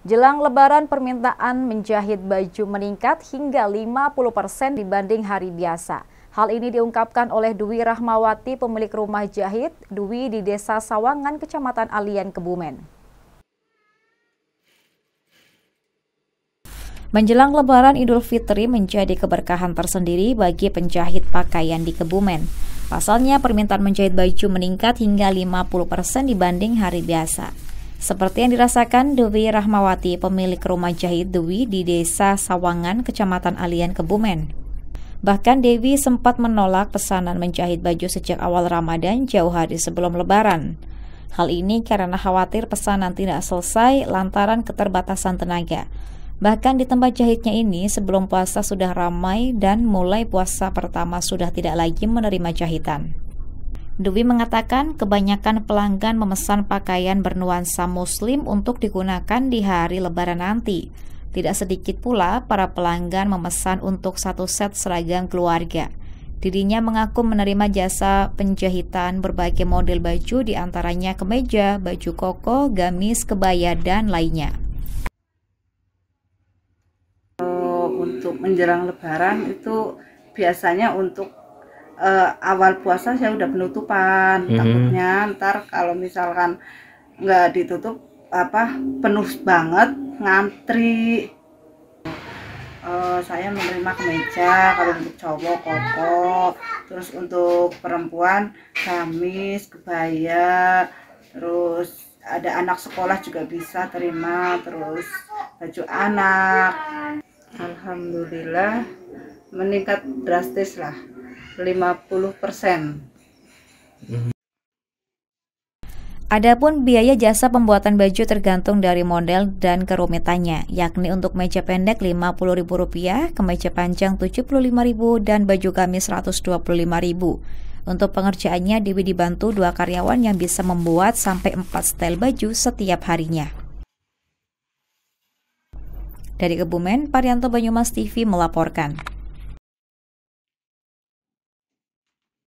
Jelang lebaran permintaan menjahit baju meningkat hingga 50% dibanding hari biasa. Hal ini diungkapkan oleh Dwi Rahmawati pemilik rumah jahit Dwi di Desa Sawangan, Kecamatan Alian, Kebumen. Menjelang lebaran Idul Fitri menjadi keberkahan tersendiri bagi penjahit pakaian di Kebumen. Pasalnya permintaan menjahit baju meningkat hingga 50% dibanding hari biasa. Seperti yang dirasakan Dewi Rahmawati, pemilik rumah jahit Dewi di Desa Sawangan, Kecamatan Alian, Kebumen. Bahkan Dewi sempat menolak pesanan menjahit baju sejak awal Ramadan jauh hari sebelum lebaran. Hal ini karena khawatir pesanan tidak selesai lantaran keterbatasan tenaga. Bahkan di tempat jahitnya ini sebelum puasa sudah ramai dan mulai puasa pertama sudah tidak lagi menerima jahitan. Dewi mengatakan kebanyakan pelanggan memesan pakaian bernuansa muslim untuk digunakan di hari lebaran nanti. Tidak sedikit pula para pelanggan memesan untuk satu set seragam keluarga. Dirinya mengaku menerima jasa penjahitan berbagai model baju diantaranya kemeja, baju koko, gamis, kebaya, dan lainnya. Untuk menjelang lebaran itu biasanya untuk uh, awal puasa saya udah penutupan mm-hmm. takutnya ntar kalau misalkan nggak ditutup apa penuh banget ngantri uh, saya menerima kemeja kalau untuk cowok koko terus untuk perempuan kamis kebaya terus ada anak sekolah juga bisa terima terus baju anak alhamdulillah meningkat drastis lah 50%. Adapun biaya jasa pembuatan baju tergantung dari model dan kerumitannya, yakni untuk meja pendek Rp50.000, kemeja panjang Rp75.000 dan baju gamis Rp125.000. Untuk pengerjaannya Dewi dibantu dua karyawan yang bisa membuat sampai 4 style baju setiap harinya. Dari Kebumen, Parianto Banyumas TV melaporkan.